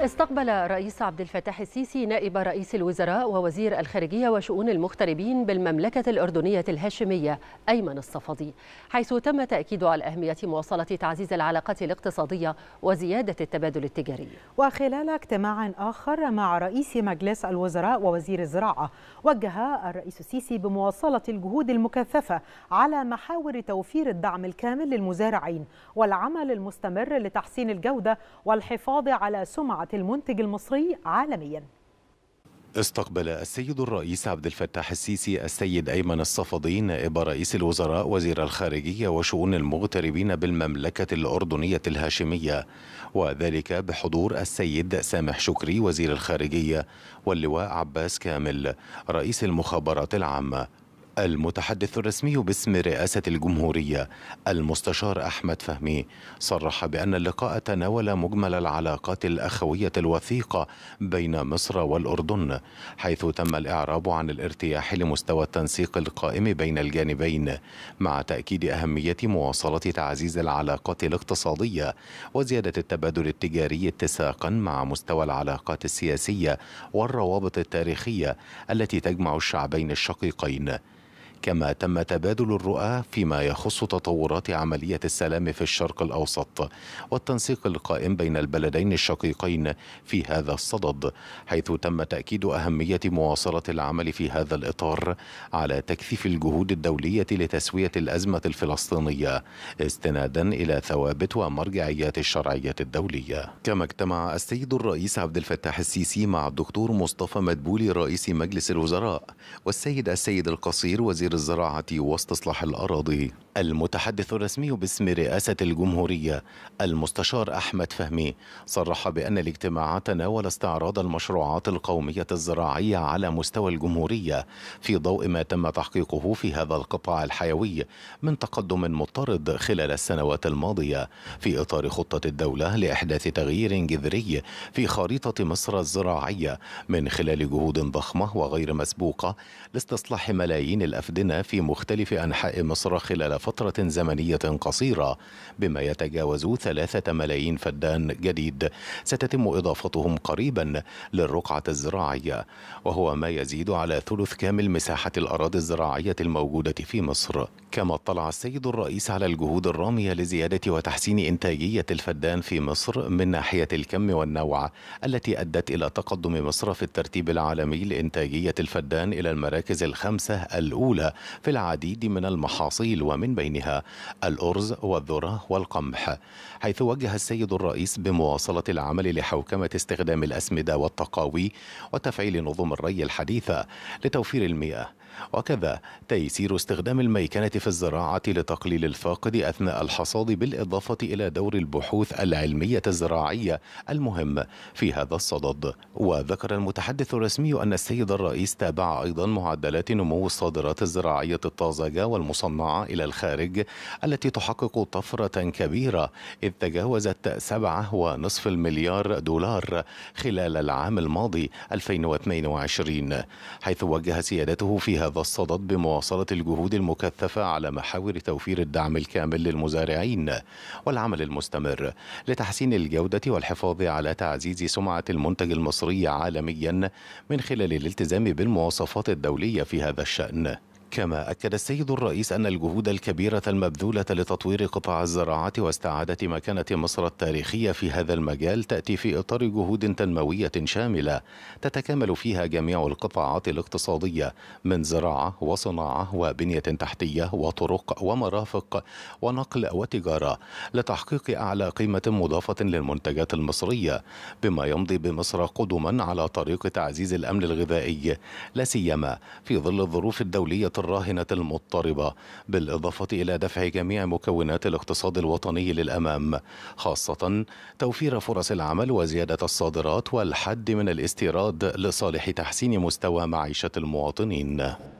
استقبل رئيس عبد الفتاح السيسي نائب رئيس الوزراء ووزير الخارجية وشؤون المغتربين بالمملكة الأردنية الهاشمية أيمن الصفدي حيث تم تأكيد على أهمية مواصلة تعزيز العلاقات الاقتصادية وزيادة التبادل التجاري وخلال اجتماع آخر مع رئيس مجلس الوزراء ووزير الزراعة وجه الرئيس السيسي بمواصلة الجهود المكثفة على محاور توفير الدعم الكامل للمزارعين والعمل المستمر لتحسين الجودة والحفاظ على سمعة المنتج المصري عالمياً استقبل السيد الرئيس عبد الفتاح السيسي السيد أيمن الصفدي نائب رئيس الوزراء وزير الخارجية وشؤون المغتربين بالمملكة الأردنية الهاشمية وذلك بحضور السيد سامح شكري وزير الخارجية واللواء عباس كامل رئيس المخابرات العامة المتحدث الرسمي باسم رئاسة الجمهورية المستشار أحمد فهمي صرح بأن اللقاء تناول مجمل العلاقات الأخوية الوثيقة بين مصر والأردن حيث تم الإعراب عن الارتياح لمستوى التنسيق القائم بين الجانبين مع تأكيد أهمية مواصلة تعزيز العلاقات الاقتصادية وزيادة التبادل التجاري اتساقا مع مستوى العلاقات السياسية والروابط التاريخية التي تجمع الشعبين الشقيقين كما تم تبادل الرؤى فيما يخص تطورات عملية السلام في الشرق الأوسط والتنسيق القائم بين البلدين الشقيقين في هذا الصدد حيث تم تأكيد أهمية مواصلة العمل في هذا الإطار على تكثيف الجهود الدولية لتسوية الأزمة الفلسطينية استنادا إلى ثوابت ومرجعيات الشرعية الدولية كما اجتمع السيد الرئيس عبد الفتاح السيسي مع الدكتور مصطفى مدبولي رئيس مجلس الوزراء والسيد السيد القصير وزير الزراعة واستصلاح الأراضي المتحدث الرسمي باسم رئاسة الجمهورية المستشار أحمد فهمي صرح بأن الاجتماع تناول استعراض المشروعات القومية الزراعية على مستوى الجمهورية في ضوء ما تم تحقيقه في هذا القطاع الحيوي من تقدم مضطرد خلال السنوات الماضية في إطار خطة الدولة لإحداث تغيير جذري في خريطة مصر الزراعية من خلال جهود ضخمة وغير مسبوقة لاستصلاح ملايين الأفدنة في مختلف أنحاء مصر خلال فترة زمنية قصيرة بما يتجاوز ثلاثة ملايين فدان جديد ستتم إضافتهم قريبا للرقعة الزراعية وهو ما يزيد على ثلث كامل مساحة الأراضي الزراعية الموجودة في مصر كما اطلع السيد الرئيس على الجهود الرامية لزيادة وتحسين إنتاجية الفدان في مصر من ناحية الكم والنوع التي أدت إلى تقدم مصر في الترتيب العالمي لإنتاجية الفدان إلى المراكز الخمسة الأولى في العديد من المحاصيل ومن بينها الأرز والذرة والقمح حيث وجه السيد الرئيس بمواصلة العمل لحوكمة استخدام الأسمدة والتقاوي وتفعيل نظم الري الحديثة لتوفير المياه وكذا تيسير استخدام الميكنة في الزراعة لتقليل الفاقد أثناء الحصاد بالإضافة إلى دور البحوث العلمية الزراعية المهم في هذا الصدد وذكر المتحدث الرسمي أن السيد الرئيس تابع أيضا معدلات نمو الصادرات الزراعية الطازجة والمصنعة إلى الخارج التي تحقق طفرة كبيرة إذ تجاوزت سبعة ونصف المليار دولار خلال العام الماضي 2022 حيث وجه سيادته فيها هذا الصدد بمواصلة الجهود المكثفة على محاور توفير الدعم الكامل للمزارعين والعمل المستمر لتحسين الجودة والحفاظ على تعزيز سمعة المنتج المصري عالميا من خلال الالتزام بالمواصفات الدولية في هذا الشأن كما أكد السيد الرئيس أن الجهود الكبيرة المبذولة لتطوير قطاع الزراعة واستعادة مكانة مصر التاريخية في هذا المجال تأتي في إطار جهود تنموية شاملة تتكامل فيها جميع القطاعات الاقتصادية من زراعة وصناعة وبنية تحتية وطرق ومرافق ونقل وتجارة لتحقيق أعلى قيمة مضافة للمنتجات المصرية بما يمضي بمصر قدما على طريق تعزيز الأمن الغذائي لا سيما في ظل الظروف الدولية الراهنة المضطربة بالإضافة إلى دفع جميع مكونات الاقتصاد الوطني للأمام خاصة توفير فرص العمل وزيادة الصادرات والحد من الاستيراد لصالح تحسين مستوى معيشة المواطنين